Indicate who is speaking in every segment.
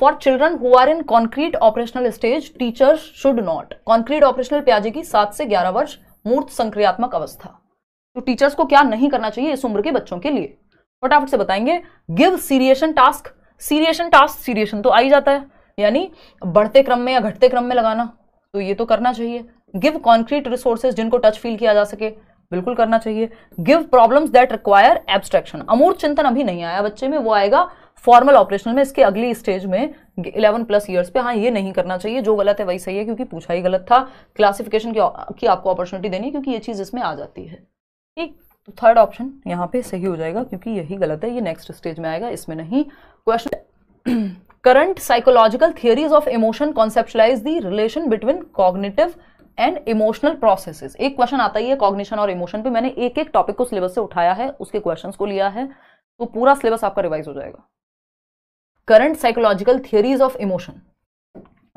Speaker 1: for children who are in concrete operational stage teachers should not concrete operational प्याजे की सात से ग्यारह वर्ष मूर्त संक्रियात्मक अवस्था तो टीचर्स को क्या नहीं करना चाहिए इस उम्र के बच्चों के लिए फटाफट से बताएंगे give seriation task seriation task seriation तो आ ही जाता है यानी बढ़ते क्रम में या घटते क्रम में लगाना तो ये तो करना चाहिए गिव कॉन्क्रीट रिसोर्सेज जिनको टच फील किया जा सके बिल्कुल करना चाहिए give problems that require abstraction अमूर्त चिंतन अभी नहीं आया बच्चे में वो आएगा फॉर्मल ऑपरेशनल में इसके अगली स्टेज में 11 प्लस इयर्स पे हाँ ये नहीं करना चाहिए जो गलत है वही सही है क्योंकि पूछा ही गलत था क्लासिफिकेशन की, की आपको अपॉर्चुनिटी देनी है क्योंकि ये चीज़ इसमें आ जाती है ठीक तो थर्ड ऑप्शन यहाँ पे सही हो जाएगा क्योंकि यही गलत है ये नेक्स्ट स्टेज में आएगा इसमें नहीं question current psychological theories of emotion conceptualize the relation between cognitive and emotional processes एक क्वेश्चन आता ही है कॉग्निशन और इमोशन पे मैंने एक एक टॉपिक को सिलेबस से उठाया है उसके क्वेश्चंस को लिया है तो पूरा सिलेबस आपका रिवाइज हो जाएगा current psychological theories of emotion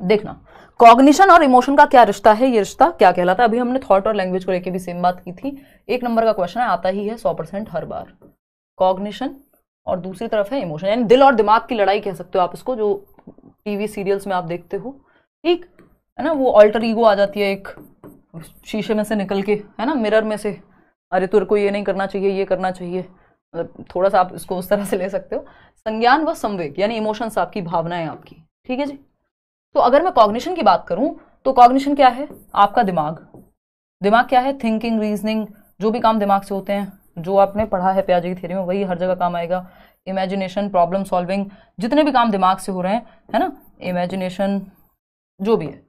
Speaker 1: देखना कॉग्निशन और इमोशन का क्या रिश्ता है ये रिश्ता क्या कहलाता है अभी हमने थॉट और लैंग्वेज को लेके भी सेम बात की थी एक नंबर का क्वेश्चन है आता ही है सौ परसेंट हर बार कॉग्निशन और दूसरी तरफ है इमोशन यानी दिल और दिमाग की लड़ाई कह सकते हो आप इसको जो टीवी सीरियल्स में आप देखते हो ठीक है ना वो ऑल्टर ईगो आ जाती है एक शीशे में से निकल के है ना मिरर में से अरे तुर को ये नहीं करना चाहिए ये करना चाहिए मतलब थोड़ा सा आप इसको उस तरह से ले सकते हो संज्ञान व संवेग यानी इमोशंस आपकी भावनाएं आपकी ठीक है जी तो अगर मैं कॉग्निशन की बात करूं तो कॉग्निशन क्या है आपका दिमाग दिमाग क्या है थिंकिंग रीजनिंग जो भी काम दिमाग से होते हैं जो आपने पढ़ा है प्याजी की थ्योरी में वही हर जगह काम आएगा इमेजिनेशन प्रॉब्लम सॉल्विंग जितने भी काम दिमाग से हो रहे हैं है ना इमेजिनेशन जो भी है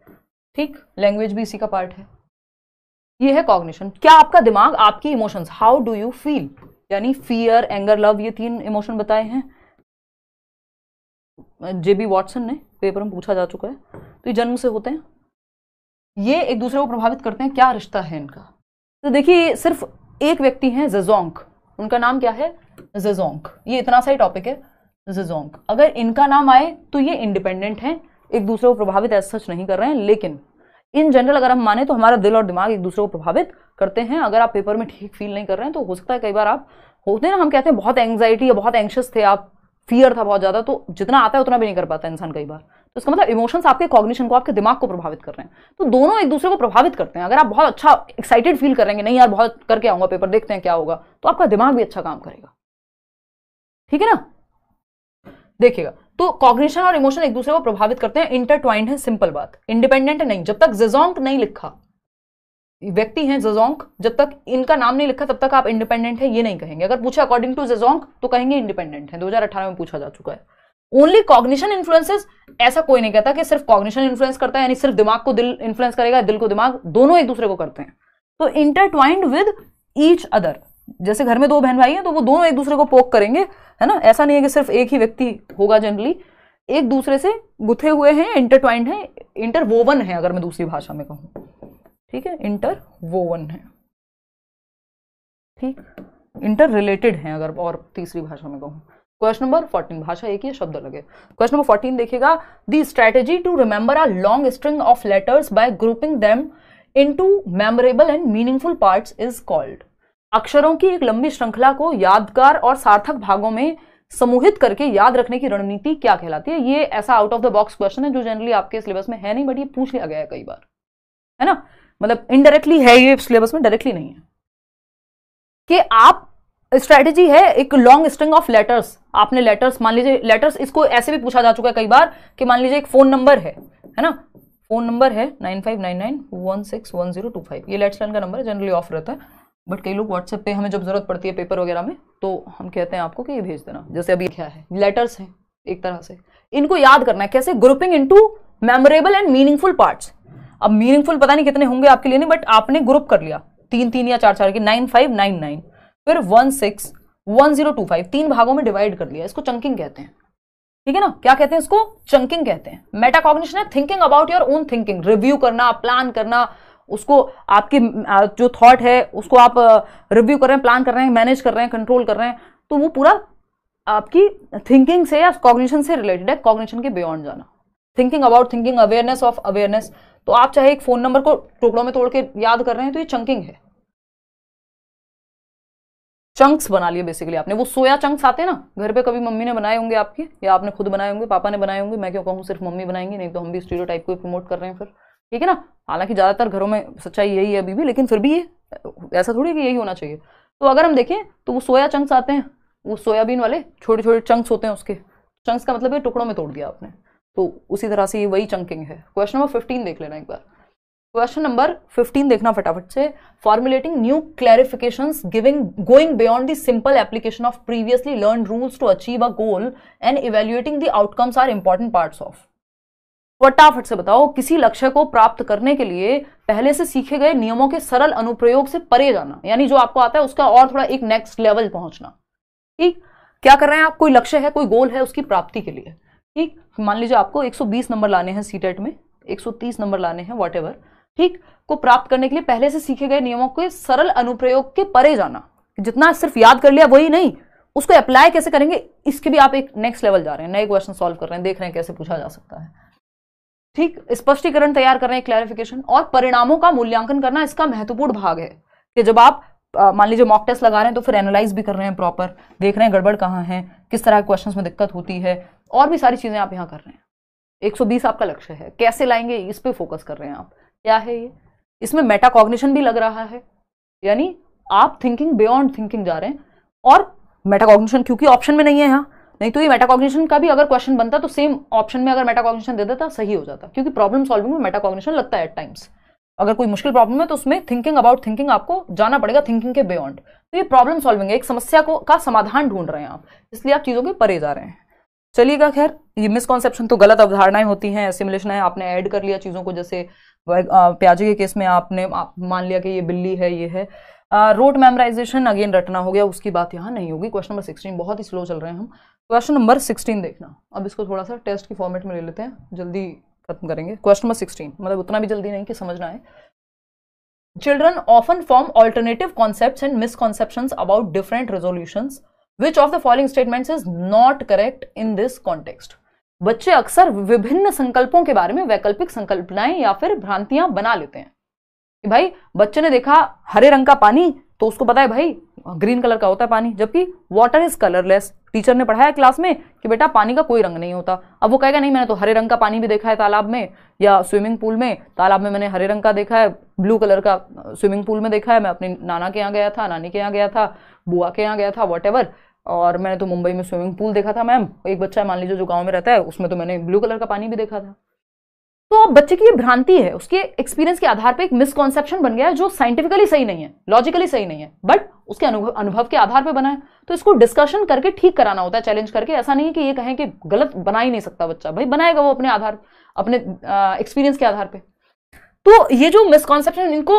Speaker 1: ठीक लैंग्वेज भी इसी का पार्ट है ये है कॉग्निशन क्या आपका दिमाग आपकी emotions how do you feel यानी फियर एंगर लव ये तीन इमोशन बताए हैं जे बी वॉटसन ने पेपर में पूछा जा चुका है तो ये जन्म से होते हैं ये एक दूसरे को प्रभावित करते हैं क्या रिश्ता है इनका तो देखिए सिर्फ एक व्यक्ति है जेजोंक उनका नाम क्या है जेजोंक ये इतना सा ही टॉपिक है जेजोंक अगर इनका नाम आए तो ये इंडिपेंडेंट हैं एक दूसरे को प्रभावित ऐसा सच नहीं कर रहे हैं लेकिन इन जनरल अगर हम माने तो हमारा दिल और दिमाग एक दूसरे को प्रभावित करते हैं अगर आप पेपर में ठीक फील नहीं कर रहे हैं तो हो सकता है कई बार आप होते हैं ना हम कहते हैं बहुत एंग्जाइटी या बहुत एंशियस थे आप फियर था बहुत ज़्यादा तो जितना आता है उतना भी नहीं कर पाता इंसान कई बार तो इसका मतलब इमोशंस आपके कॉग्निशन को आपके दिमाग को प्रभावित कर रहे हैं तो दोनों एक दूसरे को प्रभावित करते हैं अगर आप बहुत अच्छा एक्साइटेड फील करेंगे नहीं यार बहुत करके आऊंगा पेपर देखते हैं क्या होगा तो आपका दिमाग भी अच्छा काम करेगा ठीक है ना देखिएगा तो कॉग्निशन और इमोशन एक दूसरे को प्रभावित करते हैं इंटरट्वाइंड है सिंपल बात इंडिपेंडेंट नहीं जब तक जेजोंग नहीं लिखा व्यक्ति हैं जजोंग जब तक इनका नाम नहीं लिखा तब तक आप इंडिपेंडेंट हैं ये नहीं कहेंगे अगर पूछा अकॉर्डिंग टू जजोंग तो कहेंगे इंडिपेंडेंट हैं 2018 में पूछा जा चुका है ओनली कॉग्निशन इन्फ्लुएंसेस ऐसा कोई नहीं कहता कि सिर्फ कॉग्निशन इन्फ्लुएंस करता है यानी सिर्फ दिमाग को दिल इन्फ्लुएंस करेगा दिल को दिमाग दोनों एक दूसरे को करते हैं तो इंटरट्वाइंड विद ईच अदर जैसे घर में दो बहन भाई हैं तो वो दोनों एक दूसरे को पोक करेंगे है ना ऐसा नहीं है कि सिर्फ एक ही व्यक्ति होगा जनरली एक दूसरे से गुथे हुए हैं इंटरट्वाइंड है इंटरवोवन है अगर मैं दूसरी भाषा में कहूँ ठीक है इंटर वोवन है ठीक इंटर रिलेटेड है अगर और तीसरी भाषा में कहूँ क्वेश्चन नंबर फोर्टीन भाषा एक ही शब्द लगे क्वेश्चन नंबर फोर्टीन देखिएगा the strategy to remember a long string of letters by grouping them into memorable and meaningful parts is called अक्षरों की एक लंबी श्रृंखला को यादगार और सार्थक भागों में समूहित करके याद रखने की रणनीति क्या कहलाती है ये ऐसा out of the box question है जो जनरली आपके सिलेबस में है नहीं बट ये पूछ लिया गया है कई बार है ना मतलब इनडायरेक्टली है ये सिलेबस में डायरेक्टली नहीं है कि आप स्ट्रेटेजी है एक लॉन्ग स्ट्रिंग ऑफ लेटर्स आपने लेटर्स मान लीजिए लेटर्स इसको ऐसे भी पूछा जा चुका है कई बार कि मान लीजिए एक फोन नंबर है है ना फोन नंबर है nine five nine nine one six one zero two five ये लेटर का नंबर जनरली ऑफ रहता है बट कई लोग व्हाट्सएप पे हमें जब जरूरत पड़ती है पेपर वगैरह में तो हम कहते हैं आपको कि ये भेज देना जैसे अभी क्या है लेटर्स हैं एक तरह से इनको याद करना है कैसे grouping into memorable and meaningful parts अब मीनिंगफुल पता नहीं कितने होंगे आपके लिए नहीं बट आपने ग्रुप कर लिया तीन तीन या चार चार के नाइन फाइव नाइन नाइन फिर one six one zero two five तीन भागों में डिवाइड कर लिया इसको चंकिंग कहते हैं ठीक है ना क्या कहते हैं इसको चंकिंग कहते हैं मेटाकॉग्निशन है thinking about your own thinking review करना प्लान करना उसको आपकी जो थॉट है उसको आप रिव्यू कर रहे हैं प्लान कर रहे हैं मैनेज कर रहे हैं कंट्रोल कर रहे हैं तो वो पूरा आपकी थिंकिंग से या कॉग्निशन से रिलेटेड है कॉग्निशन के बियॉन्ड जाना thinking about thinking awareness of awareness तो आप चाहे एक फ़ोन नंबर को टुकड़ों में तोड़ के याद कर रहे हैं तो ये चंकिंग है चंक्स बना लिए बेसिकली आपने वो सोया चंक्स आते हैं ना घर पे कभी मम्मी ने बनाए होंगे आपके या आपने खुद बनाए होंगे पापा ने बनाए होंगे मैं क्यों कहूँ सिर्फ मम्मी बनाएंगी नहीं तो हम भी स्टीरियो टाइप को प्रमोट कर रहे हैं फिर ठीक है ना हालांकि ज़्यादातर घरों में सच्चाई यही है अभी भी लेकिन फिर भी ये ऐसा थोड़ी कि यही होना चाहिए तो अगर हम देखें तो वो सोया चंक्स आते हैं वो सोयाबीन वाले छोटे छोटे चंक्स होते हैं उसके चंक्स का मतलब है टुकड़ों में तोड़ दिया आपने तो उसी तरह से ये वही चंकिंग है क्वेश्चन नंबर फिफ्टीन देख लेना एक बार क्वेश्चन नंबर फिफ्टीन देखना फटाफट से formulating new clarification giving going beyond the simple application of previously learn rules to achieve a goal and evaluating the outcomes are important part of फटाफट से बताओ किसी लक्ष्य को प्राप्त करने के लिए पहले से सीखे गए नियमों के सरल अनुप्रयोग से परे जाना यानी जो आपको आता है उसका और थोड़ा एक नेक्स्ट लेवल पहुंचना ठीक क्या कर रहे हैं आप कोई लक्ष्य है कोई गोल है उसकी प्राप्ति के लिए ठीक मान लीजिए आपको 120 नंबर लाने हैं सी टेट e में 130 नंबर लाने हैं वॉट ठीक को प्राप्त करने के लिए पहले से सीखे गए नियमों के सरल अनुप्रयोग के परे जाना जितना सिर्फ याद कर लिया वही नहीं उसको अप्लाई कैसे करेंगे इसके भी आप एक नेक्स्ट लेवल जा रहे हैं नए क्वेश्चन सॉल्व कर रहे हैं देख रहे हैं कैसे पूछा जा सकता है ठीक स्पष्टीकरण तैयार कर रहे हैं क्लैरिफिकेशन और परिणामों का मूल्यांकन करना इसका महत्वपूर्ण भाग है कि जब आप मान लीजिए मॉक टेस्ट लगा रहे हैं तो फिर एनालाइज भी कर रहे हैं प्रॉपर देख रहे हैं गड़बड़ कहाँ है किस तरह के क्वेश्चन में दिक्कत होती है और भी सारी चीज़ें आप यहाँ कर रहे हैं 120 आपका लक्ष्य है कैसे लाएंगे इस पर फोकस कर रहे हैं आप क्या है ये इसमें मेटाकॉग्निशन भी लग रहा है यानी आप थिंकिंग बियॉन्ड थिंकिंग जा रहे हैं और मेटाकॉग्निशन क्योंकि ऑप्शन में नहीं है यहाँ नहीं तो ये मेटाकॉग्निशन का भी अगर क्वेश्चन बनता तो सेम ऑप्शन में अगर मेटाकॉग्निशन दे देता सही हो जाता क्योंकि प्रॉब्लम सॉल्विंग में मेटाकॉग्निशन लगता है एट टाइम्स अगर कोई मुश्किल प्रॉब्लम है तो उसमें थिंकिंग अबाउट थिंकिंग आपको जाना पड़ेगा थिंकिंग के बियॉन्ड तो ये प्रॉब्लम सॉल्विंग है एक समस्या को का समाधान ढूंढ रहे हैं आप इसलिए आप चीज़ों के परे जा रहे हैं चलिएगा खैर ये मिसकॉन्सेप्शन तो गलत अवधारणाएं होती हैं एसिमुलेशन है आपने ऐड कर लिया चीज़ों को जैसे प्याजे के केस में आपने आप मान लिया कि ये बिल्ली है ये है रोट मेमराइजेशन अगेन रटना हो गया उसकी बात यहाँ नहीं होगी क्वेश्चन नंबर सिक्सटीन बहुत ही स्लो चल रहे हैं हम क्वेश्चन नंबर सिक्सटीन देखना अब इसको थोड़ा सा टेस्ट की फॉर्मेट में ले लेते हैं जल्दी खत्म करेंगे क्वेश्चन नंबर सिक्सटीन मतलब उतना भी जल्दी नहीं कि समझना है children often form alternative concept and misconception about different resolution which of the following statement is not correct in this context बच्चे अक्सर विभिन्न संकल्पों के बारे में वैकल्पिक संकल्पनाएं या फिर भ्रांतियां बना लेते हैं कि भाई बच्चे ने देखा हरे रंग का पानी तो उसको पता है भाई ग्रीन कलर का होता है पानी जबकि वाटर इज कलरलेस टीचर ने पढ़ाया क्लास में कि बेटा पानी का कोई रंग नहीं होता अब वो कहेगा नहीं मैंने तो हरे रंग का पानी भी देखा है तालाब में या स्विमिंग पूल में तालाब में मैंने हरे रंग का देखा है ब्लू कलर का स्विमिंग पूल में देखा है मैं अपने नाना के यहाँ गया था नानी के यहाँ गया था बुआ के यहाँ गया था वट और मैंने तो मुंबई में स्विमिंग पूल देखा था मैम एक बच्चा है मान लीजिए जो गाँव में रहता है उसमें तो मैंने ब्लू कलर का पानी भी देखा था तो अब बच्चे की ये भ्रांति है उसके एक्सपीरियंस के आधार पर एक मिसकॉन्सेप्शन बन गया है जो साइंटिफिकली सही नहीं है लॉजिकली सही नहीं है बट उसके अनुभव अनुभव के आधार पर बना है तो इसको डिस्कशन करके ठीक कराना होता है चैलेंज करके ऐसा नहीं है कि ये कहें कि गलत बना ही नहीं सकता बच्चा भाई बनाएगा वो अपने आधार अपने एक्सपीरियंस के आधार पर तो ये जो मिसकॉन्सेप्शन इनको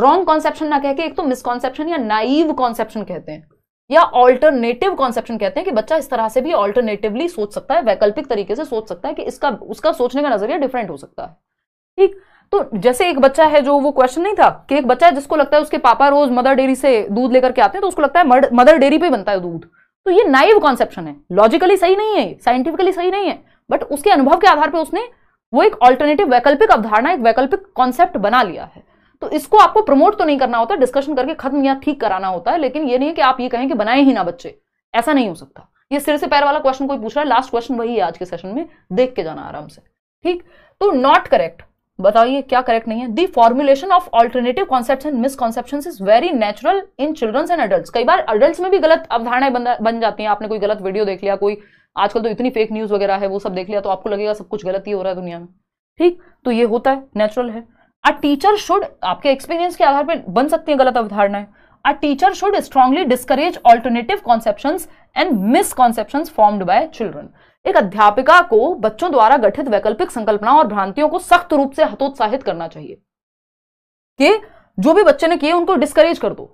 Speaker 1: रॉन्ग कॉन्सेप्शन ना कहकर एक तो मिसकॉन्सेप्शन या नाइव कॉन्सेप्शन कहते हैं या ऑल्टरनेटिव कॉन्सेप्शन कहते हैं कि बच्चा इस तरह से भी ऑल्टरनेटिवली सोच सकता है वैकल्पिक तरीके से सोच सकता है कि इसका उसका सोचने का नजरिया डिफरेंट हो सकता है ठीक तो जैसे एक बच्चा है जो वो क्वेश्चन नहीं था कि एक बच्चा है जिसको लगता है उसके पापा रोज मदर डेयरी से दूध लेकर के आते हैं तो उसको लगता है मदर डेयरी पे बनता है दूध तो ये नाइव कॉन्सेप्शन है लॉजिकली सही नहीं है साइंटिफिकली सही नहीं है बट उसके अनुभव के आधार पर उसने वो एक ऑल्टरनेटिव वैकल्पिक अवधारणा एक वैकल्पिक कॉन्सेप्ट बना लिया है तो इसको आपको प्रमोट तो नहीं करना होता डिस्कशन करके खत्म या ठीक कराना होता है लेकिन ये नहीं है कि आप ये कहें कि बनाए ही ना बच्चे ऐसा नहीं हो सकता ये सिर से पैर वाला क्वेश्चन कोई पूछ रहा है लास्ट क्वेश्चन वही है आज के सेशन में देख के जाना आराम से ठीक तो नॉट करेक्ट बताइए क्या करेक्ट नहीं है the formulation of alternative concept and misconception is very natural in childrens and adult कई बार अडल्ट में भी गलत अवधारणाएं बन जाती हैं आपने कोई गलत वीडियो देख लिया कोई आजकल तो इतनी फेक न्यूज़ वगैरह है वो सब देख लिया तो आपको लगेगा सब कुछ गलत ही हो रहा है दुनिया में ठीक तो ये होता है नेचुरल है अ टीचर शुड आपके एक्सपीरियंस के आधार पर बन सकती है गलत अवधारणाएं a teacher should strongly discourage alternative conception and misconception formed by children एक अध्यापिका को बच्चों द्वारा गठित वैकल्पिक संकल्पना और भ्रांतियों को सख्त रूप से हतोत्साहित करना चाहिए कि जो भी बच्चे ने किए उनको डिस्करेज कर दो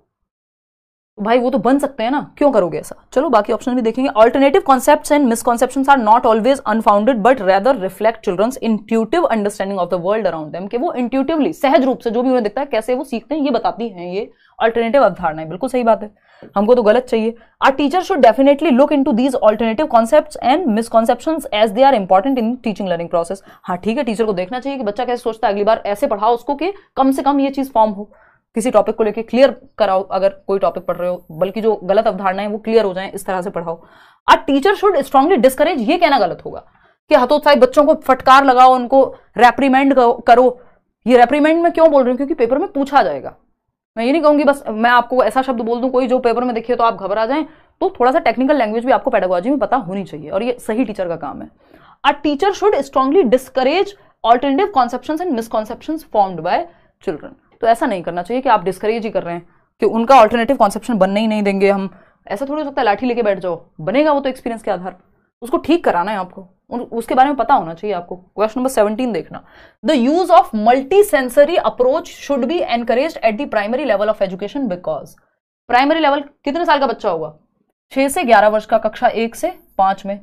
Speaker 1: भाई वो तो बन सकते हैं ना क्यों करोगे ऐसा चलो बाकी ऑप्शन भी देखेंगे alternative concept and misconception are not always unfounded but rather reflect childrens intuitive understanding of the world around them के वो इंट्यूटिवली सहज रूप से जो भी उन्हें दिखता है कैसे वो सीखते हैं ये बताती हैं ये अल्टरनेटिव है बिल्कुल सही बात है हमको तो गलत चाहिए a teacher should definitely look into these alternative concept and misconception as they are important in teaching learning process हाँ ठीक है टीचर को देखना चाहिए कि बच्चा कैसे सोचता है अगली बार ऐसे पढ़ाओ उसको कि कम से कम ये चीज़ फॉर्म हो किसी टॉपिक को लेकर क्लियर कराओ अगर कोई टॉपिक पढ़ रहे हो बल्कि जो गलत अवधारणा है वो क्लियर हो जाए इस तरह से पढ़ाओ a teacher should strongly discourage ये कहना गलत होगा कि हतोत्साहित बच्चों को फटकार लगाओ उनको रेप्रीमेंड करो ये रेप्रीमेंड में क्यों बोल रही हूँ क्योंकि पेपर में पूछा जाएगा मैं ये नहीं कहूंगी बस मैं आपको ऐसा शब्द बोल दूं कोई जो पेपर में देखिए तो आप घबरा जाएं तो थोड़ा सा टेक्निकल लैंग्वेज भी आपको पेडागोजी में पता होनी चाहिए और ये सही टीचर का काम है a teacher should strongly discourage alternative conception and misconception formed by children तो ऐसा नहीं करना चाहिए कि आप डिस्करेज ही कर रहे हैं कि उनका ऑल्टरनेटिव कॉन्सेप्शन बनने ही नहीं देंगे हम ऐसा थोड़ी हो सकता है लाठी लेके बैठ जाओ बनेगा वो तो एक्सपीरियंस के आधार उसको ठीक कराना है आपको उसके बारे में पता होना चाहिए आपको क्वेश्चन नंबर सेवनटीन देखना the use of multi sensory approach should be encourage at the primary level of education because primary level कितने साल का बच्चा होगा छह से ग्यारह वर्ष का कक्षा एक से पांच में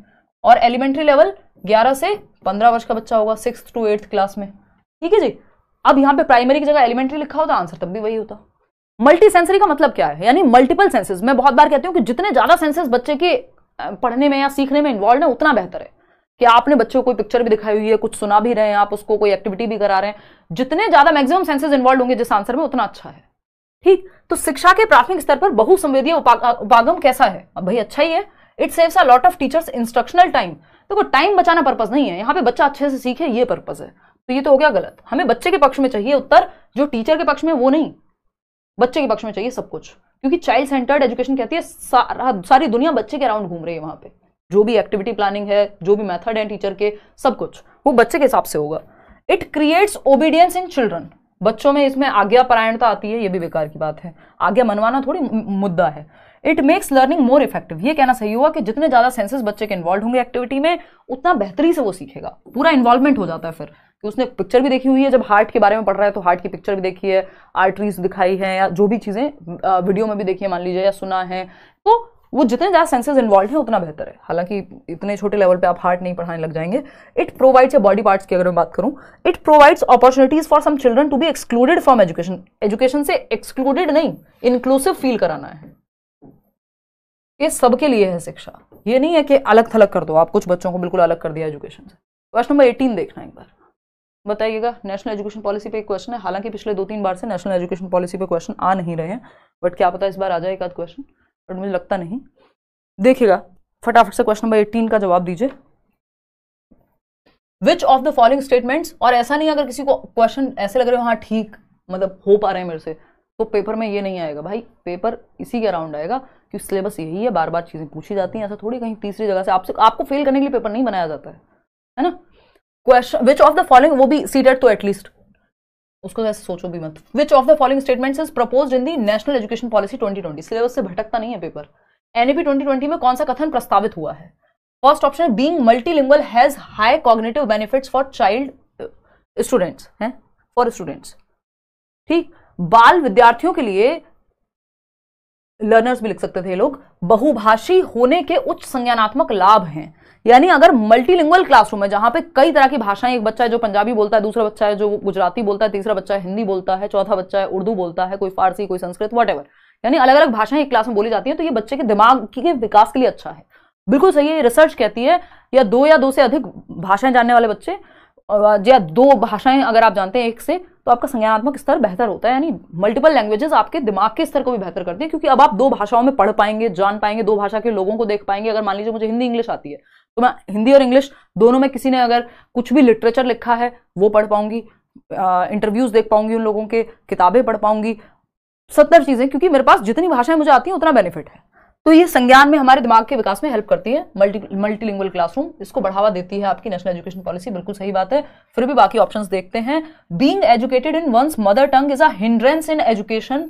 Speaker 1: और एलिमेंट्री लेवल ग्यारह से पंद्रह वर्ष का बच्चा होगा सिक्स टू एट्थ क्लास में ठीक है जी अब यहां पे प्राइमरी की जगह एलिमेंट्री लिखा होता आंसर तब भी वही होता मल्टी सेंसरी का मतलब क्या है यानी मल्टीपल सेंसेस मैं बहुत बार कहती हूँ कि जितने ज़्यादा सेंसेस बच्चे के पढ़ने में या सीखने में इन्वॉल्व है उतना बेहतर है कि आपने बच्चों को कोई पिक्चर भी दिखाई हुई है कुछ सुना भी रहे हैं आप उसको कोई एक्टिविटी भी करा रहे हैं जितने ज़्यादा मैक्सिमम सेंसेस इन्वॉल्व होंगे जिस आंसर में उतना अच्छा है ठीक तो शिक्षा के प्राथमिक स्तर पर बहुसंवेदीय उपागम कैसा है भाई अच्छा ही है it saves a lot of teachers instructional time देखो टाइम बचाना पर्पज नहीं है यहाँ पे बच्चा अच्छे से सीखे ये पर्पज है तो ये तो हो गया गलत हमें बच्चे के पक्ष में चाहिए उत्तर जो टीचर के पक्ष में वो नहीं बच्चे के पक्ष में चाहिए सब कुछ क्योंकि चाइल्ड सेंटर्ड एजुकेशन कहती है सारा सारी दुनिया बच्चे के अराउंड घूम रही है वहां पे जो भी एक्टिविटी प्लानिंग है जो भी मेथड है टीचर के सब कुछ वो बच्चे के हिसाब से होगा it creates obedience in children बच्चों में इसमें आज्ञा परायणता आती है ये भी बेकार की बात है आज्ञा मनवाना थोड़ी मुद्दा है it makes learning more effective ये कहना सही हुआ कि जितने ज़्यादा सेंसेस बच्चे के इन्वॉल्व होंगे एक्टिविटी में उतना बेहतरी से वो सीखेगा पूरा इन्वॉल्वमेंट हो जाता है फिर कि उसने पिक्चर भी देखी हुई है जब हार्ट के बारे में पढ़ रहा है तो हार्ट की पिक्चर भी देखी है आर्टरीज दिखाई है या जो भी चीज़ें वीडियो में भी देखी है मान लीजिए या सुना है तो वो जितने ज़्यादा सेंसेज इन्वॉल्व हैं उतना बेहतर है हालांकि इतने छोटे लेवल पे आप हार्ट नहीं पढ़ाने लग जाएंगे it provides a body parts की अगर मैं बात करूं it provides opportunities for some children to be excluded from education education से एक्सक्लूडेड नहीं इंक्लूसिव फील कराना है ये सबके लिए है शिक्षा ये नहीं है कि अलग थलग कर दो आप कुछ बच्चों को बिल्कुल अलग कर दिया एजुकेशन से क्वेश्चन नंबर एटीन देखना एक बार बताइएगा नेशनल एजुकेशन पॉलिसी पे एक क्वेश्चन है हालांकि पिछले दो तीन बार से नेशनल एजुकेशन पॉलिसी पे क्वेश्चन आ नहीं रहे हैं बट क्या पता इस बार आ जाए एक आध क्वेश्चन बट मुझे लगता नहीं देखिएगा फटाफट से क्वेश्चन नंबर एटीन का जवाब दीजिए which of the following statements और ऐसा नहीं अगर किसी को क्वेश्चन ऐसे लग रहे हो हाँ ठीक मतलब हो पा रहे हैं मेरे से तो पेपर में ये नहीं आएगा भाई पेपर इसी के अराउंड आएगा कि सिलेबस यही है बार बार चीज़ें पूछी जाती हैं ऐसा थोड़ी कहीं तीसरी जगह से आपसे आपको फेल करने के लिए पेपर नहीं बनाया जाता है है ना question which of the following वो भी सीटेड तो एटलीस्ट उसको ऐसे सोचो भी मत which of the following statements is propose in the national education policy 2020 syllabus से भटकता नहीं है पेपर एनईपी 2020 में कौन सा कथन प्रस्तावित हुआ है फर्स्ट ऑप्शन है being multilingual has high cognitive benefits for child students हैं फॉर स्टूडेंट्स ठीक बाल विद्यार्थियों के लिए लर्नर्स भी लिख सकते थे लोग बहुभाषी होने के उच्च संज्ञानात्मक लाभ हैं यानी अगर मल्टीलिंगुअल क्लासरूम है जहां पे कई तरह की भाषाएं एक बच्चा है जो पंजाबी बोलता है दूसरा बच्चा है जो गुजराती बोलता है तीसरा बच्चा है हिंदी बोलता है चौथा बच्चा है उर्दू बोलता है कोई फारसी कोई संस्कृत वट यानी अलग अलग भाषाएं एक क्लास में बोली जाती है तो ये बच्चे के दिमाग के विकास के लिए अच्छा है बिल्कुल सही है रिसर्च कहती है या दो या दो से अधिक भाषाएं जानने वाले बच्चे या दो भाषाएं अगर आप जानते हैं एक से तो आपका संज्ञानात्मक स्तर बेहतर होता है यानी मल्टीपल लैंग्वेजेस आपके दिमाग के स्तर को भी बेहतर करती है क्योंकि अब आप दो भाषाओं में पढ़ पाएंगे जान पाएंगे दो भाषा के लोगों को देख पाएंगे अगर मान लीजिए मुझे हिंदी इंग्लिश आती है तो मैं हिंदी और इंग्लिश दोनों में किसी ने अगर कुछ भी लिटरेचर लिखा है वो पढ़ पाऊंगी इंटरव्यूज़ देख पाऊंगी उन लोगों के किताबें पढ़ पाऊंगी सत्तर चीज़ें क्योंकि मेरे पास जितनी भाषाएं मुझे आती हैं उतना बेनिफिट है तो ये संज्ञान में हमारे दिमाग के विकास में हेल्प करती है मल्टी मल्टीलिंगुअल क्लासरूम इसको बढ़ावा देती है आपकी नेशनल एजुकेशन पॉलिसी बिल्कुल सही बात है फिर भी बाकी ऑप्शन देखते हैं being educated in one's mother tongue is hindrance in education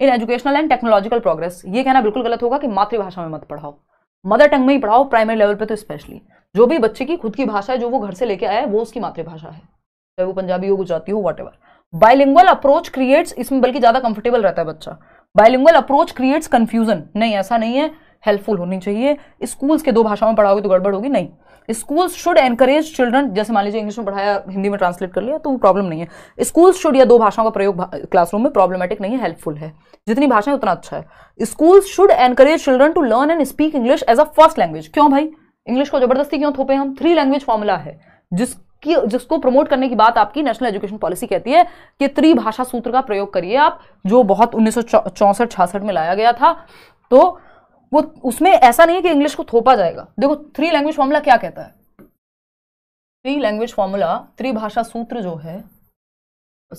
Speaker 1: in educational and technological progress ये कहना बिल्कुल गलत होगा कि मातृभाषा में मत पढ़ाओ मदर टंग में ही पढ़ाओ प्राइमरी लेवल पे तो स्पेशली जो भी बच्चे की खुद की भाषा है जो वो घर से लेके आया है वो उसकी मातृभाषा है चाहे वो पंजाबी हो गुजराती हो whatever bilingual approach creates इसमें बल्कि ज़्यादा कंफर्टेबल रहता है बच्चा बायलिंगल अप्रोच क्रिएट्स कंफ्यूजन नहीं ऐसा नहीं है हेल्पफुल होनी चाहिए स्कूल्स के दो भाषाओं में पढ़ाओगे तो गड़बड़ होगी नहीं स्कूल्स शुड एनकरेज चिल्ड्रन जैसे मान लीजिए इंग्लिश में पढ़ाया हिंदी में ट्रांसलेट कर लिया तो वो प्रॉब्लम नहीं है स्कूल्स शुड या दो भाषाओं का प्रयोग क्लासरूम में प्रॉब्लमेटिक नहीं है हेल्पफुल है जितनी भाषा है उतना अच्छा है schools should encourage children to learn and speak English as a first language क्यों भाई इंग्लिश को जबरदस्ती क्यों थोपे हम थ्री लैंग्वेज फॉर्मूला है जिसकी जिसको प्रमोट करने की बात आपकी नेशनल एजुकेशन पॉलिसी कहती है कि त्रिभाषा सूत्र का प्रयोग करिए आप जो बहुत उन्नीस सौ में लाया गया था तो वो उसमें ऐसा नहीं है कि इंग्लिश को थोपा जाएगा देखो थ्री लैंग्वेज फॉर्मूला क्या कहता है थ्री लैंग्वेज फॉर्मूला त्रिभाषा सूत्र जो है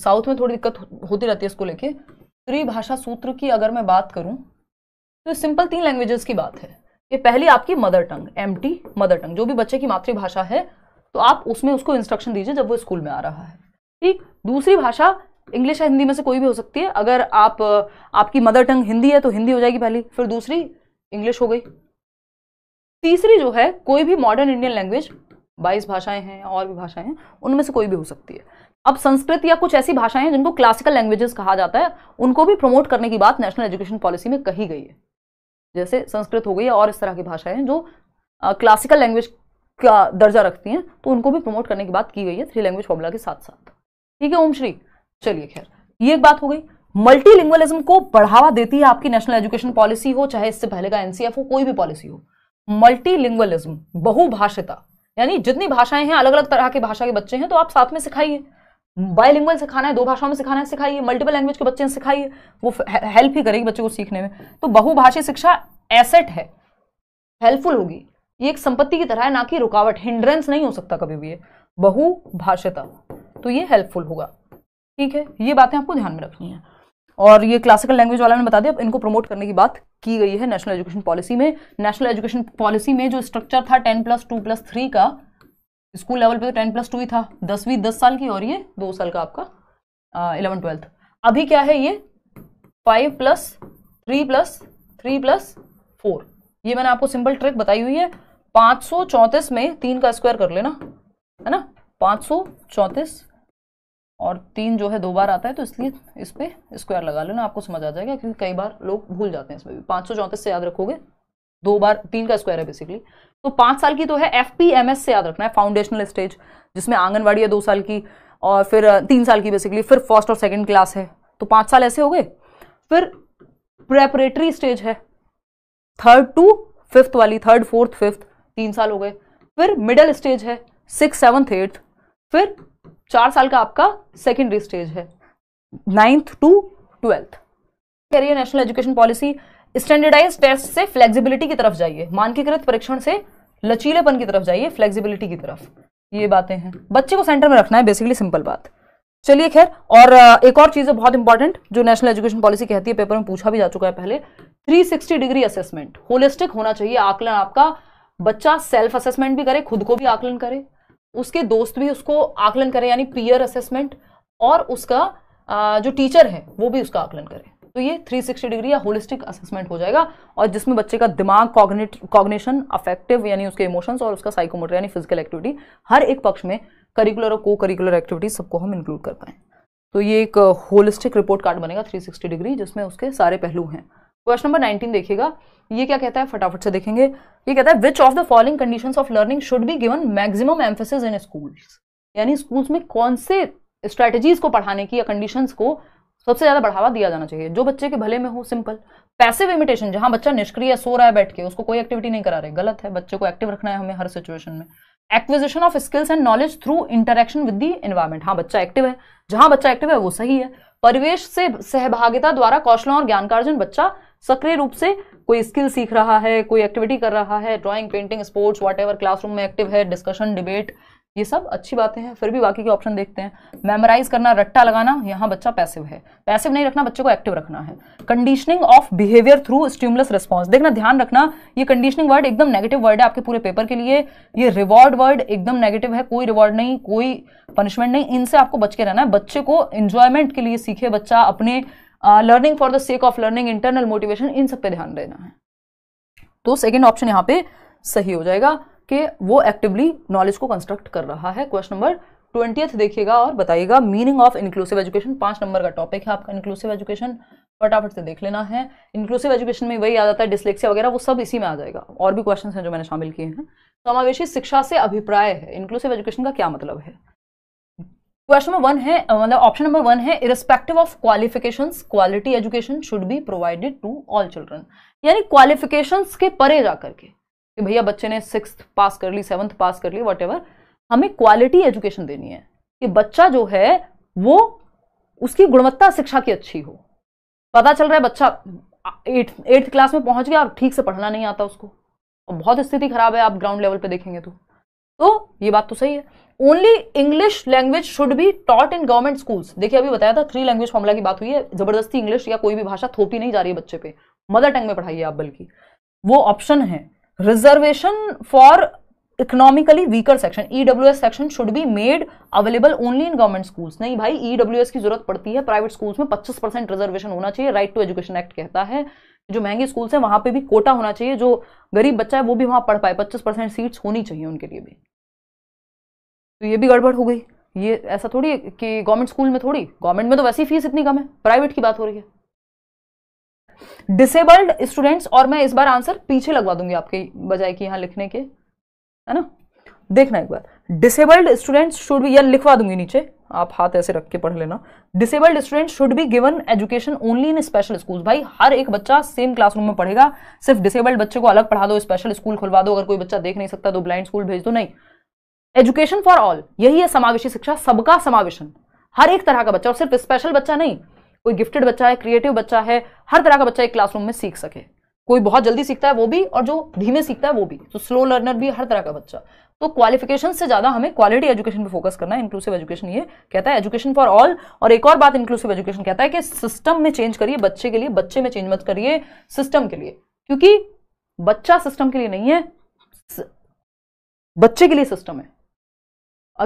Speaker 1: साउथ में थोड़ी दिक्कत होती रहती है इसको लेके त्रिभाषा सूत्र की अगर मैं बात करूं तो सिंपल तीन लैंग्वेजेस की बात है ये पहली आपकी मदर टंग एम मदर टंग जो भी बच्चे की मातृभाषा है तो आप उसमें उसको इंस्ट्रक्शन दीजिए जब वो स्कूल में आ रहा है ठीक दूसरी भाषा इंग्लिश या हिंदी में से कोई भी हो सकती है अगर आप आपकी मदर टंग हिंदी है तो हिंदी हो जाएगी पहली फिर दूसरी इंग्लिश हो गई तीसरी जो है कोई भी मॉडर्न इंडियन लैंग्वेज बाईस भाषाएं हैं और भी भाषाएं हैं उनमें से कोई भी हो सकती है अब संस्कृत या कुछ ऐसी भाषाएं हैं जिनको क्लासिकल लैंग्वेजेस कहा जाता है उनको भी प्रमोट करने की बात नेशनल एजुकेशन पॉलिसी में कही गई है जैसे संस्कृत हो गई और इस तरह की भाषाएं जो क्लासिकल लैंग्वेज का दर्जा रखती हैं तो उनको भी प्रमोट करने की बात की गई है थ्री लैंग्वेज फॉर्मूला के साथ साथ ठीक है ओम श्री चलिए खैर ये एक बात हो गई मल्टीलिंगुअलिज्म को बढ़ावा देती है आपकी नेशनल एजुकेशन पॉलिसी हो चाहे इससे पहले का एनसीएफ हो कोई भी पॉलिसी हो मल्टीलिंगुअलिज्म बहुभाषिता यानी जितनी भाषाएं हैं अलग अलग तरह की भाषा के बच्चे हैं तो आप साथ में सिखाइए बायलिंगुअल सिखाना है दो भाषाओं में सिखाना है सिखाइए मल्टीपल लैंग्वेज के बच्चे सिखाइए वो हेल्प ही करेगी बच्चों को सीखने में तो बहुभाषी शिक्षा एसेट है हेल्पफुल होगी ये एक संपत्ति की तरह है ना कि रुकावट हिंड्रेंस नहीं हो सकता कभी भी ये बहुभाषिता तो ये हेल्पफुल होगा ठीक है ये बातें आपको ध्यान में रखनी है और ये क्लासिकल लैंग्वेज वाला मैंने बता दिया इनको प्रमोट करने की बात की गई है नेशनल एजुकेशन पॉलिसी में नेशनल एजुकेशन पॉलिसी में जो स्ट्रक्चर था ten plus two plus three का स्कूल लेवल पे तो टेन प्लस टू ही था दसवीं दस साल की और ये दो साल का आपका इलेवन ट्वेल्थ अभी क्या है ये five plus three plus three plus four ये मैंने आपको सिंपल ट्रिक बताई हुई है पाँच में तीन का स्क्वायर कर लेना है ना पाँच और तीन जो है दो बार आता है तो इसलिए इस पर स्क्वायर लगा लेना आपको समझ आ जाएगा क्योंकि कई बार लोग भूल जाते हैं इसमें भी पाँच सौ से याद रखोगे दो बार तीन का स्क्वायर है बेसिकली तो पाँच साल की तो है एफ से याद रखना है फाउंडेशनल स्टेज जिसमें आंगनबाड़ी है दो साल की और फिर तीन साल की बेसिकली फिर फर्स्ट और सेकेंड क्लास है तो पाँच साल ऐसे हो गए फिर प्रेपरेटरी स्टेज है थर्ड टू फिफ्थ वाली थर्ड फोर्थ फिफ्थ तीन साल हो गए फिर मिडल स्टेज है सिक्स सेवन्थ एट्थ फिर चार साल का आपका सेकेंडरी स्टेज है ninth to twelfth career national education policy standardize test से फ्लेक्सिबिलिटी की तरफ जाइए मानकीकृत परीक्षण से लचीलेपन की तरफ जाइए फ्लेक्सिबिलिटी की तरफ ये बातें हैं बच्चे को सेंटर में रखना है बेसिकली सिंपल बात चलिए खैर और एक और चीज़ है बहुत इंपॉर्टेंट जो नेशनल एजुकेशन पॉलिसी कहती है पेपर में पूछा भी जा चुका है पहले 360 डिग्री असेसमेंट होलिस्टिक होना चाहिए आकलन आपका बच्चा सेल्फ असेसमेंट भी करे खुद को भी आकलन करे उसके दोस्त भी उसको आकलन करें यानी प्रियर असेसमेंट और उसका जो टीचर है वो भी उसका आकलन करें तो ये 360 डिग्री या होलिस्टिक असेसमेंट हो जाएगा और जिसमें बच्चे का दिमाग कॉग्नेशन अफेक्टिव यानी उसके इमोशंस और उसका साइकोमोटर यानी फिजिकल एक्टिविटी हर एक पक्ष में करिकुलर और को करिकुलर एक्टिविटीज सबको हम इंक्लूड कर पाएँ तो ये एक होलिस्टिक रिपोर्ट कार्ड बनेगा 360 डिग्री जिसमें उसके सारे पहलू हैं क्वेश्चन नंबर नाइनटीन देखिएगा ये क्या कहता है फटाफट से देखेंगे ये कहता है which of the following conditions of learning should be given maximum emphasis in schools यानी स्कूल्स में कौन से स्ट्रैटेजीज को पढ़ाने की या कंडीशंस को सबसे ज़्यादा बढ़ावा दिया जाना चाहिए जो बच्चे के भले में हो सिंपल पैसिव इमिटेशन जहां बच्चा निष्क्रिय सो रहा है बैठ के उसको कोई एक्टिविटी नहीं करा रहे गलत है बच्चे को एक्टिव रखना है हमें हर सिचुएशन में acquisition of skills and knowledge through interaction with the environment हाँ बच्चा एक्टिव है जहां बच्चा एक्टिव है वो सही है परिवेश से सहभागिता द्वारा कौशलों और ज्ञान का अर्जन बच्चा सक्रिय रूप से कोई स्किल सीख रहा है कोई एक्टिविटी कर रहा है drawing painting sports what classroom में एक्टिव है डिस्कशन डिबेट ये सब अच्छी बातें हैं फिर भी बाकी के ऑप्शन देखते हैं मेमोराइज करना रट्टा लगाना यहाँ बच्चा पैसिव है पैसिव नहीं रखना बच्चे को एक्टिव रखना है conditioning of behaviour through stimulus response देखना ध्यान रखना ये कंडीशनिंग वर्ड एकदम नेगेटिव वर्ड है आपके पूरे पेपर के लिए ये रिवॉर्ड वर्ड एकदम नेगेटिव है कोई रिवॉर्ड नहीं कोई पनिशमेंट नहीं इनसे आपको बच के रहना है बच्चे को एंजॉयमेंट के लिए सीखे बच्चा अपने learning for the sake of learning internal motivation इन सब पे ध्यान देना है तो सेकेंड ऑप्शन यहाँ पे सही हो जाएगा कि वो एक्टिवली नॉलेज को कंस्ट्रक्ट कर रहा है क्वेश्चन नंबर ट्वेंटियथ देखिएगा और बताइएगा मीनिंग ऑफ इंक्लूसिव एजुकेशन पांच नंबर का टॉपिक है आपका इंक्लूसिव एजुकेशन फटाफट से देख लेना है इंक्लूसिव एजुकेशन में वही आ जाता है डिस्लेक्सिया वगैरह वो सब इसी में आ जाएगा और भी क्वेश्चन हैं जो मैंने शामिल किए हैं समावेशी शिक्षा से अभिप्राय है इंक्लूसिव एजुकेशन का क्या मतलब है क्वेश्चन नंबर वन है uh, मतलब ऑप्शन नंबर वन है irrespective of qualifications quality education should be provided to all children यानी क्वालिफिकेशंस के परे जा करके कि भैया बच्चे ने सिक्स पास कर ली सेवन्थ पास कर ली वट हमें क्वालिटी एजुकेशन देनी है कि बच्चा जो है वो उसकी गुणवत्ता शिक्षा की अच्छी हो पता चल रहा है बच्चा एट्थ क्लास में पहुंच गया और ठीक से पढ़ना नहीं आता उसको और बहुत स्थिति खराब है आप ग्राउंड लेवल पे देखेंगे तो तो ये बात तो सही है only English language should be taught in government schools देखिए अभी बताया था थ्री लैंग्वेज फॉर्मुला की बात हुई है जबरदस्ती इंग्लिश या कोई भी भाषा थोपी नहीं जा रही है बच्चे पे मदर टंग में पढ़ाइए आप बल्कि वो ऑप्शन है reservation for economically weaker section E W S section should be made available only in government schools नहीं भाई ईडब्ल्यू e एस की जरूरत पड़ती है प्राइवेट स्कूल्स में पच्चीस परसेंट रिजर्वेशन होना चाहिए राइट टू एजुकेशन एक्ट कहता है जो महंगे स्कूल है वहां पे भी कोटा होना चाहिए जो गरीब बच्चा है वो भी वहां पढ़ पाए पच्चीस परसेंट सीट्स होनी चाहिए उनके लिए भी तो ये भी गड़बड़ हो गई ये ऐसा थोड़ी कि गवर्नमेंट स्कूल में थोड़ी गवर्नमेंट में तो वैसी फीस इतनी कम है प्राइवेट की बात हो रही है डिसेबल्ड स्टूडेंट्स और मैं इस बार आंसर पीछे लगवा दूंगी आपके बजाय कि यहाँ लिखने के है ना देखना एक बार डिसेबल्ड स्टूडेंट्स शुड भी यह लिखवा दूंगी नीचे आप हाथ ऐसे रख के पढ़ लेना disabled student should be given education only in special school भाई हर एक बच्चा सेम क्लासरूम में पढ़ेगा सिर्फ डिसेबल्ड बच्चे को अलग पढ़ा दो स्पेशल स्कूल खुलवा दो अगर कोई बच्चा देख नहीं सकता तो ब्लाइंड स्कूल भेज दो नहीं एजुकेशन फॉर ऑल यही है समावेशी शिक्षा सबका समावेशन हर एक तरह का बच्चा और सिर्फ स्पेशल बच्चा नहीं कोई गिफ्टेड बच्चा है क्रिएटिव बच्चा है हर तरह का बच्चा एक क्लासरूम में सीख सके कोई बहुत जल्दी सीखता है वो भी और जो धीमे सीखता है वो भी तो स्लो लर्नर भी हर तरह का बच्चा तो क्वालिफिकेशन से ज़्यादा हमें क्वालिटी एजुकेशन पे फोकस करना है इंक्लूसिव एजुकेशन ये कहता है एजुकेशन फॉर ऑल और एक और बात इंक्लूसिव एजुकेशन कहता है कि सिस्टम में चेंज करिए बच्चे के लिए बच्चे में चेंज मत करिए सिस्टम के लिए क्योंकि बच्चा सिस्टम के लिए नहीं है बच्चे के लिए सिस्टम है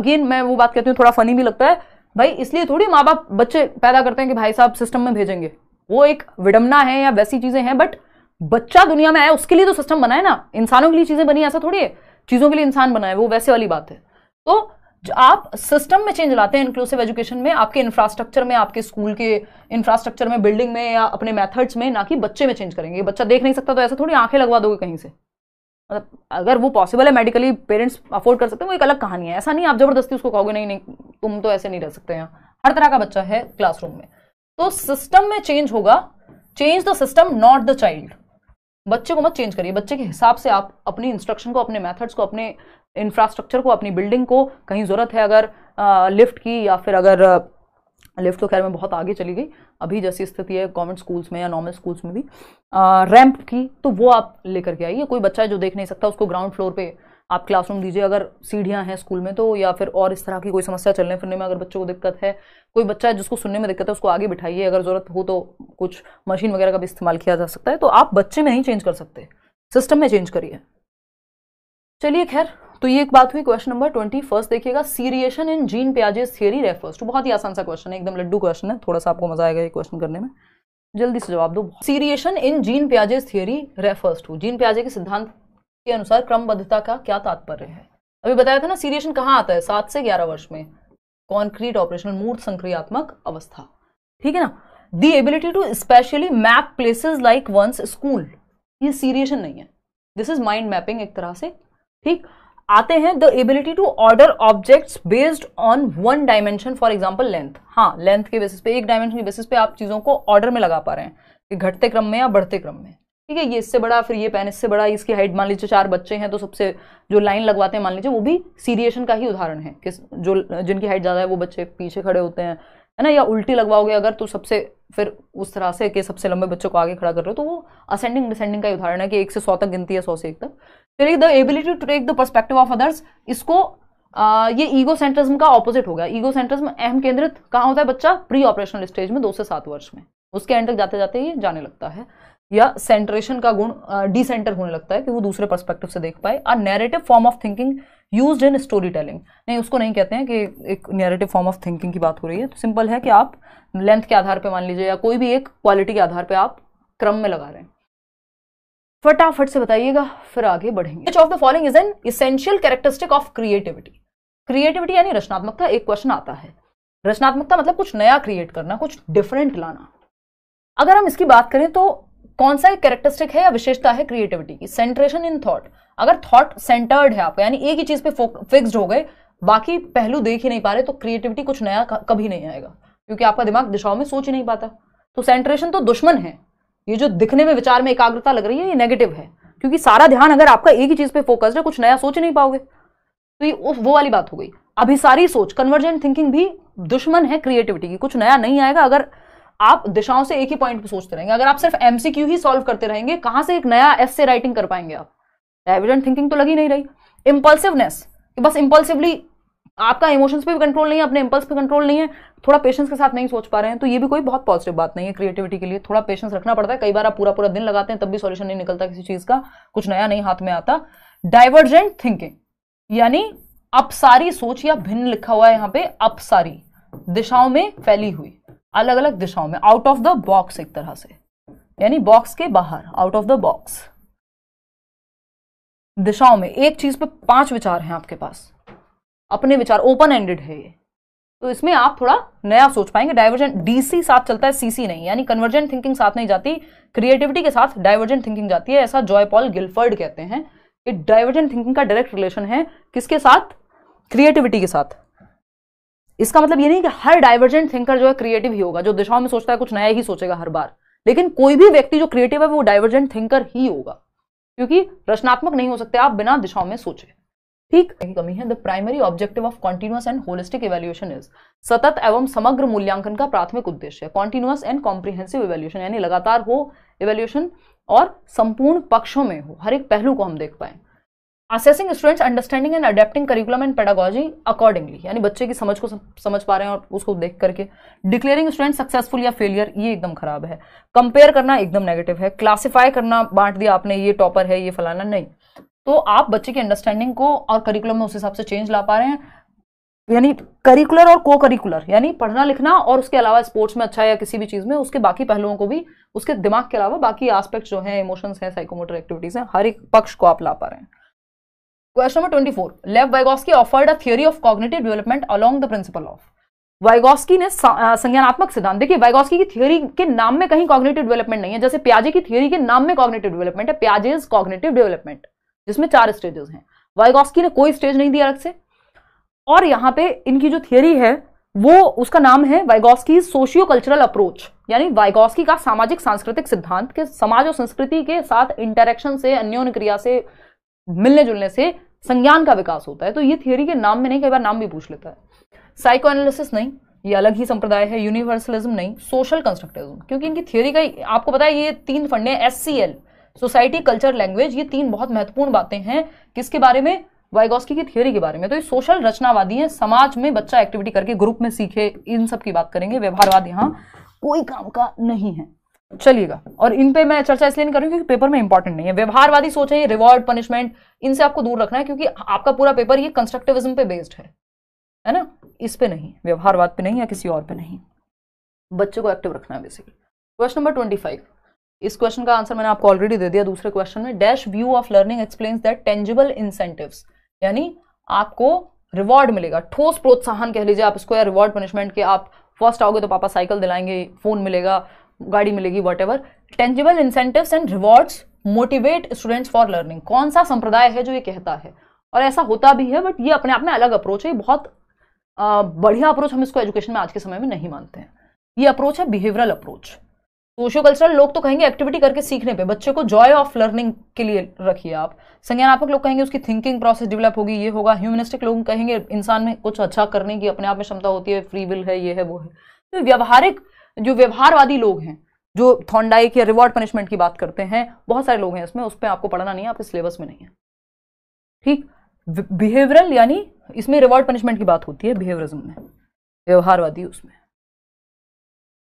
Speaker 1: अगेन मैं वो बात कहती हूँ थोड़ा फनी भी लगता है भाई इसलिए थोड़ी माँ बाप बच्चे पैदा करते हैं कि भाई साहब सिस्टम में भेजेंगे वो एक विडम्बना है या वैसी चीज़ें हैं बट बच्चा दुनिया में आया उसके लिए तो सिस्टम बनाए ना इंसानों के लिए चीज़ें बनी ऐसा थोड़ी है चीज़ों के लिए इंसान बनाए वो वैसे वाली बात है तो आप सिस्टम में चेंज लाते हैं इंक्लूसिव एजुकेशन में आपके इंफ्रास्ट्रक्चर में आपके स्कूल के इंफ्रास्ट्रक्चर में बिल्डिंग में या अपने मेथड्स में ना कि बच्चे में चेंज करेंगे बच्चा देख नहीं सकता तो ऐसा थोड़ी आंखें लगवा दोगे कहीं से मतलब अगर वो पॉसिबल है मेडिकली पेरेंट्स अफोर्ड कर सकते हैं वो एक अलग कहानी है ऐसा नहीं आप जबरदस्ती उसको कहोगे नहीं नहीं तुम तो ऐसे नहीं रह सकते यहाँ हर तरह का बच्चा है क्लासरूम में तो सिस्टम में चेंज होगा change the system not the child बच्चे को मत चेंज करिए बच्चे के हिसाब से आप अपनी इंस्ट्रक्शन को अपने मेथड्स को अपने इंफ्रास्ट्रक्चर को अपनी बिल्डिंग को कहीं ज़रूरत है अगर लिफ्ट की या फिर अगर लिफ्ट तो खैर में बहुत आगे चली गई अभी जैसी स्थिति है गवर्नमेंट स्कूल्स में या नॉर्मल स्कूल्स में भी रैंप की तो वो आप लेकर के आइए कोई बच्चा है जो देख नहीं सकता उसको ग्राउंड फ्लोर पे आप क्लासरूम दीजिए अगर सीढ़ियाँ हैं स्कूल में तो या फिर और इस तरह की कोई समस्या चलने फिरने में अगर बच्चों को दिक्कत है कोई बच्चा है जिसको सुनने में दिक्कत है उसको आगे बिठाइए अगर ज़रूरत हो तो कुछ मशीन वगैरह का भी इस्तेमाल किया जा सकता है तो आप बच्चे में नहीं चेंज कर सकते सिस्टम में चेंज करिए चलिए खैर तो ये एक बात हुई क्वेश्चन नंबर ट्वेंटी फर्स्ट देखिएगा seriation in Jean Piaget's theory refers to बहुत ही आसान सा क्वेश्चन है एकदम लड्डू क्वेश्चन है थोड़ा सा आपको मजा आएगा ये क्वेश्चन करने में जल्दी से जवाब दो seriation in Jean Piaget's theory refers to Jean प्याजे के सिद्धांत के अनुसार क्रमबद्धता का क्या तात्पर्य है अभी बताया था ना सीरिएशन कहाँ आता है सात से ग्यारह वर्ष में कॉन्क्रीट ऑपरेशनल मूर्त संक्रियात्मक अवस्था ठीक है ना the ability to spatially map places like one's school ये सीरिएशन नहीं है दिस इज माइंड मैपिंग एक तरह से ठीक आते हैं the ability to order objects based on one dimension for example length हाँ लेंथ के बेसिस पे एक डायमेंशन के बेसिस पे आप चीज़ों को ऑर्डर में लगा पा रहे हैं कि घटते क्रम में या बढ़ते क्रम में ठीक है ये इससे बड़ा फिर ये पेन इससे बड़ा इसकी हाइट मान लीजिए चार बच्चे हैं तो सबसे जो लाइन लगवाते हैं मान लीजिए वो भी सीरिएशन का ही उदाहरण है कि जो जिनकी हाइट ज़्यादा है वो बच्चे पीछे खड़े होते हैं है ना या उल्टी लगवाओगे अगर तो सबसे फिर उस तरह से कि सबसे लंबे बच्चों को आगे खड़ा कर रहे हो तो वो असेंडिंग डिसेंडिंग का उदाहरण है कि एक से सौ तक गिनती है सौ से एक तक फिर एक the ability to take the perspective of others इसको आ, ये ईगो सेंट्रिज्म का ऑपोजिट हो गया ईगो सेंट्रिज्म अहम केंद्रित कहाँ होता है बच्चा प्री ऑपरेशनल स्टेज में दो से सात वर्ष में उसके एंड तक जाते जाते ये जाने लगता है या सेंट्रेशन का गुण डिसेंटर होने लगता है कि वो दूसरे पर्सपेक्टिव से देख पाए a narrative form of thinking use in story telling नहीं उसको नहीं कहते हैं कि एक नैरेटिव फॉर्म ऑफ थिंकिंग की बात हो रही है तो सिंपल है कि आप लेंथ के आधार पर मान लीजिए या कोई भी एक क्वालिटी के आधार पर आप क्रम में लगा रहे हैं फटाफट से बताइएगा फिर आगे बढ़ेंगे which of the following is an essential characteristic of creativity creativity यानी रचनात्मकता एक क्वेश्चन आता है रचनात्मकता मतलब कुछ नया क्रिएट करना कुछ डिफरेंट लाना अगर हम इसकी बात करें तो कौन सा एक कैरेक्टरिस्टिक है या विशेषता है क्रिएटिविटी की सेंट्रेशन इन थॉट अगर थॉट सेंटर्ड है आपका यानी एक ही चीज़ पे फिक्स्ड हो गए बाकी पहलू देख ही नहीं पा रहे तो क्रिएटिविटी कुछ नया कभी नहीं आएगा क्योंकि आपका दिमाग दिशाओं में सोच ही नहीं पाता तो सेंट्रेशन तो दुश्मन है ये जो दिखने में विचार में एकाग्रता लग रही है ये नेगेटिव है क्योंकि सारा ध्यान अगर आपका एक ही चीज़ पे फोकस्ड है कुछ नया सोच नहीं पाओगे तो ये वो वाली बात हो गई अभी सारी सोच कन्वर्जेंट थिंकिंग भी दुश्मन है क्रिएटिविटी की कुछ नया नहीं आएगा अगर आप दिशाओं से एक ही पॉइंट पे सोचते रहेंगे अगर आप सिर्फ एमसीक्यू ही सॉल्व करते रहेंगे कहां से एक नया एस से राइटिंग कर पाएंगे आप एविडेंट थिंकिंग तो लगी नहीं रही इम्पल्सिवनेस बस इम्पल्सिवली आपका इमोशंस पे भी कंट्रोल नहीं है अपने इम्पल्स पे कंट्रोल नहीं है थोड़ा पेशेंस के साथ नहीं सोच पा रहे हैं तो ये भी कोई बहुत पॉजिटिव बात नहीं है क्रिएटिविटी के लिए थोड़ा पेशेंस रखना पड़ता है कई बार आप पूरा पूरा दिन लगाते हैं तब भी सॉल्यूशन नहीं निकलता किसी चीज़ का कुछ नया नहीं हाथ में आता डाइवर्जेंट थिंकिंग यानी अपसारी सोच या भिन्न लिखा हुआ है यहां पे अपसारी दिशाओं में फैली हुई अलग अलग दिशाओं में आउट ऑफ द बॉक्स एक तरह से यानी बॉक्स के बाहर आउट ऑफ द बॉक्स दिशाओं में एक चीज पे पांच विचार हैं आपके पास अपने विचार ओपन एंडेड है ये तो इसमें आप थोड़ा नया सोच पाएंगे डाइवर्जेंट डीसी साथ चलता है सीसी नहीं यानी कन्वर्जेंट थिंकिंग साथ नहीं जाती क्रिएटिविटी के साथ डाइवर्जेंट थिंकिंग जाती है ऐसा जॉय पॉल गिलफर्ड कहते हैं कि डाइवर्जेंट थिंकिंग का डायरेक्ट रिलेशन है किसके साथ क्रिएटिविटी के साथ इसका मतलब ये नहीं कि हर डाइवर्जेंट थिंकर जो है क्रिएटिव ही होगा जो दिशाओं में सोचता है कुछ नया ही सोचेगा हर बार लेकिन कोई भी व्यक्ति जो क्रिएटिव है वो डाइवर्जेंट थिंकर ही होगा क्योंकि रचनात्मक नहीं हो सकते आप बिना दिशाओं में सोचे ठीक कमी है the primary objective of continuous and holistic evaluation is सतत एवं समग्र मूल्यांकन का प्राथमिक उद्देश्य है कॉन्टिन्यूस एंड कॉम्प्रिहेंसिव इवेल्यूशन यानी लगातार हो इवेल्यूशन और संपूर्ण पक्षों में हो हर एक पहलू को हम देख पाए assessing students understanding and adapting curriculum and pedagogy accordingly यानी बच्चे की समझ को समझ पा रहे हैं और उसको देख करके डिक्लेयरिंग स्टूडेंट सक्सेसफुल या फेलियर ये एकदम खराब है कंपेयर करना एकदम नेगेटिव है क्लासीफाई करना बांट दिया आपने ये टॉपर है ये फलाना नहीं तो आप बच्चे की अंडरस्टैंडिंग को और करिकुलम में उस हिसाब से चेंज ला पा रहे हैं यानी करिकुलर और को करिकुलर यानी पढ़ना लिखना और उसके अलावा स्पोर्ट्स में अच्छा या किसी भी चीज़ में उसके बाकी पहलुओं को भी उसके दिमाग के अलावा बाकी आस्पेक्ट जो हैं इमोशंस हैं साइकोमोटर एक्टिविटीज़ हैं हर एक पक्ष को आप ला पा रहे हैं number twenty four Lev Vygotsky offered a theory of cognitive development along the principle of Vygotsky ने संज्ञानात्मक सिद्धांत देखिए वाइगोस्की की थ्योरी के नाम में कहीं कॉग्नेटिव डेवलपमेंट नहीं है जैसे प्याजे की थ्योरी के नाम में कॉग्नेटिव डेवलपमेंट है प्याजे इज कॉग्नेटिव डेवलपमेंट जिसमें चार स्टेजेस हैं वाइगोस्की ने कोई स्टेज नहीं दिया अलग से और यहाँ पे इनकी जो थियरी है वो उसका नाम है वाइगोस्की सोशियो कल्चरल अप्रोच यानी वाइगोस्की का सामाजिक सांस्कृतिक सिद्धांत के समाज और संस्कृति के साथ इंटरेक्शन से अन्योन्य क्रिया से मिलने जुलने से संज्ञान का विकास होता है तो ये थियोरी के नाम में नहीं कई बार नाम भी पूछ लेता है साइको एनालिसिस नहीं ये अलग ही संप्रदाय है यूनिवर्सलिज्म नहीं सोशल कंस्ट्रक्टिज्म क्योंकि इनकी थियोरी का आपको पता है ये तीन फंडे S C L society culture language ये तीन बहुत महत्वपूर्ण बातें हैं किसके बारे में वाइगोस्की की थियोरी के बारे में तो ये सोशल रचनावादी है समाज में बच्चा एक्टिविटी करके ग्रुप में सीखे इन सब की बात करेंगे व्यवहारवाद यहाँ कोई काम का नहीं है चलिएगा और इन पे मैं चर्चा इसलिए नहीं करूँ क्योंकि पेपर में इंपॉर्टेंट नहीं है व्यवहारवादी सोच है रिवॉर्ड पनिशमेंट इनसे आपको दूर रखना है क्योंकि आपका पूरा पेपर ये कंस्ट्रक्टिविज्म पे बेस्ड है है ना इस पे नहीं व्यवहारवाद पे नहीं या किसी और पे नहीं बच्चे को एक्टिव रखना है बेसिकली क्वेश्चन नंबर ट्वेंटी इस क्वेश्चन का आंसर मैंने आपको ऑलरेडी दे दिया दूसरे क्वेश्चन में dash view of learning explain that tangible incentive यानी आपको रिवॉर्ड मिलेगा ठोस प्रोत्साहन कह लीजिए आप इसको या रिवॉर्ड पनिशमेंट के आप फर्स्ट आओगे तो पापा साइकिल दिलाएंगे फोन मिलेगा गाड़ी मिलेगी whatever tangible incentive and rewards motivate students for learning कौन सा संप्रदाय है जो ये कहता है और ऐसा होता भी है बट ये अपने आप में अलग अप्रोच है ये बहुत बढ़िया अप्रोच हम इसको एजुकेशन में आज के समय में नहीं मानते हैं ये अप्रोच है बिहेवियरल अप्रोच सोशियो कल्चरल लोग तो कहेंगे एक्टिविटी करके सीखने पे बच्चे को जॉय ऑफ लर्निंग के लिए रखिए आप संज्ञानात्मक लोग कहेंगे उसकी थिंकिंग प्रोसेस डेवलप होगी ये होगा ह्यूमनिस्टिक लोग कहेंगे इंसान में कुछ अच्छा करने की अपने आप में क्षमता होती है फ्री विल है ये है वो है तो व्यवहारिक जो व्यवहारवादी लोग हैं जो थोंडाई या रिवॉर्ड पनिशमेंट की बात करते हैं बहुत सारे लोग हैं इसमें उस पर आपको पढ़ना नहीं है आपके सिलेबस में नहीं है ठीक बिहेवियरल यानी इसमें रिवॉर्ड पनिशमेंट की बात होती है बिहेवियरिज्म में व्यवहारवादी उसमें